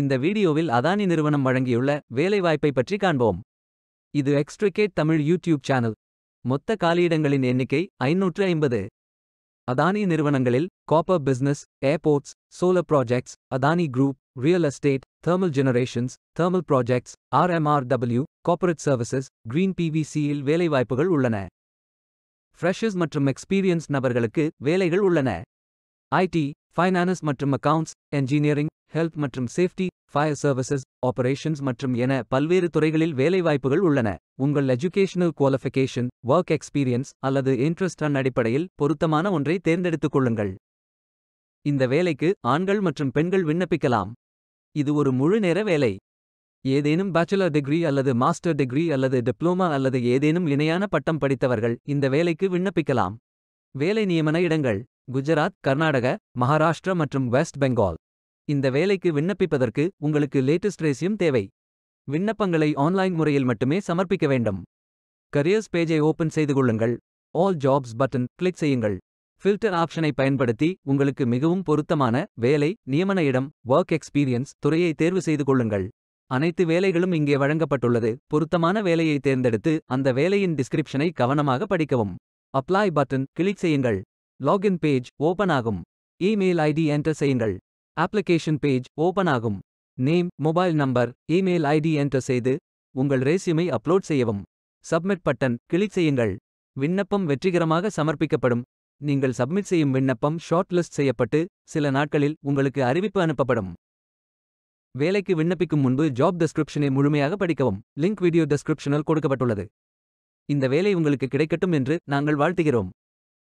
இந்த வீடியோவில் அதானி நிறுவனம் வழங்கியுள்ள வேலைவாய்ப்பை பற்றி காண்போம் இது எக்ஸ்ட்ரிகேட் தமிழ் யூடியூப் சேனல் மொத்த காலியிடங்களின் எண்ணிக்கை ஐநூற்று ஐம்பது அதானி நிறுவனங்களில் copper business airports solar projects Adani group real estate thermal generations thermal projects RMRW corporate services green பிவிசியில் வேலைவாய்ப்புகள் உள்ளன ஃப்ரெஷர்ஸ் மற்றும் எக்ஸ்பீரியன்ஸ் நபர்களுக்கு வேலைகள் உள்ளன ஐடி ஃபைனான்ஸ் மற்றும் அக்கவுண்ட்ஸ் என்ஜினியரிங் ஹெல்த் மற்றும் சேஃப்டி ஃபயர் சர்வீசஸ் ஆபரேஷன்ஸ் மற்றும் என பல்வேறு துறைகளில் வேலைவாய்ப்புகள் உள்ளன உங்கள் எஜுகேஷனல் குவாலிஃபிகேஷன் ஒர்க் எக்ஸ்பீரியன்ஸ் அல்லது இன்ட்ரெஸ்டன் அடிப்படையில் பொருத்தமான ஒன்றை தேர்ந்தெடுத்துக் கொள்ளுங்கள் இந்த வேலைக்கு ஆண்கள் மற்றும் பெண்கள் விண்ணப்பிக்கலாம் இது ஒரு முழு நேர வேலை ஏதேனும் பேச்சுலர் டிகிரி அல்லது மாஸ்டர் டிகிரி அல்லது டிப்ளோமா அல்லது ஏதேனும் இணையான பட்டம் படித்தவர்கள் இந்த வேலைக்கு விண்ணப்பிக்கலாம் வேலை நியமன இடங்கள் குஜராத் கர்நாடக மகாராஷ்டிரா மற்றும் வெஸ்ட் பெங்கால் இந்த வேலைக்கு விண்ணப்பிப்பதற்கு உங்களுக்கு லேட்டஸ்ட் ரேசியும் தேவை விண்ணப்பங்களை ஆன்லைன் முறையில் மட்டுமே சமர்ப்பிக்க வேண்டும் கரியர்ஸ் பேஜை ஓபன் செய்து கொள்ளுங்கள் ஆல் ஜாப்ஸ் பட்டன் கிளிக் செய்யுங்கள் ஃபில்டர் ஆப்ஷனை பயன்படுத்தி உங்களுக்கு மிகவும் பொருத்தமான வேலை நியமன இடம் ஒர்க் எக்ஸ்பீரியன்ஸ் துறையை தேர்வு செய்து கொள்ளுங்கள் அனைத்து வேலைகளும் இங்கே வழங்கப்பட்டுள்ளது பொருத்தமான வேலையை தேர்ந்தெடுத்து அந்த வேலையின் டிஸ்கிரிப்ஷனை கவனமாக படிக்கவும் அப்ளை பட்டன் கிளிக் செய்யுங்கள் லாகின் பேஜ் ஓபன் ஆகும் இமெயில் ஐடி என்டர் செய்யுங்கள் அப்ளிகேஷன் பேஜ் ஓபன் ஆகும் name mobile number email ID enter செய்து உங்கள் ரெசியூமை அப்லோட் செய்யவும் சப்மிட் பட்டன் கிளிக் செய்யுங்கள் விண்ணப்பம் வெற்றிகரமாக சமர்ப்பிக்கப்படும் நீங்கள் சப்மிட் செய்யும் விண்ணப்பம் ஷார்ட் லிஸ்ட் செய்யப்பட்டு சில நாட்களில் உங்களுக்கு அறிவிப்பு அனுப்பப்படும் வேலைக்கு விண்ணப்பிக்கும் முன்பு ஜாப் டெஸ்கிரிப்ஷனை முழுமையாக படிக்கவும் லிங்க் வீடியோ டெஸ்கிரிப்ஷனில் கொடுக்கப்பட்டுள்ளது இந்த வேலை உங்களுக்கு கிடைக்கட்டும் என்று நாங்கள் வாழ்த்துகிறோம்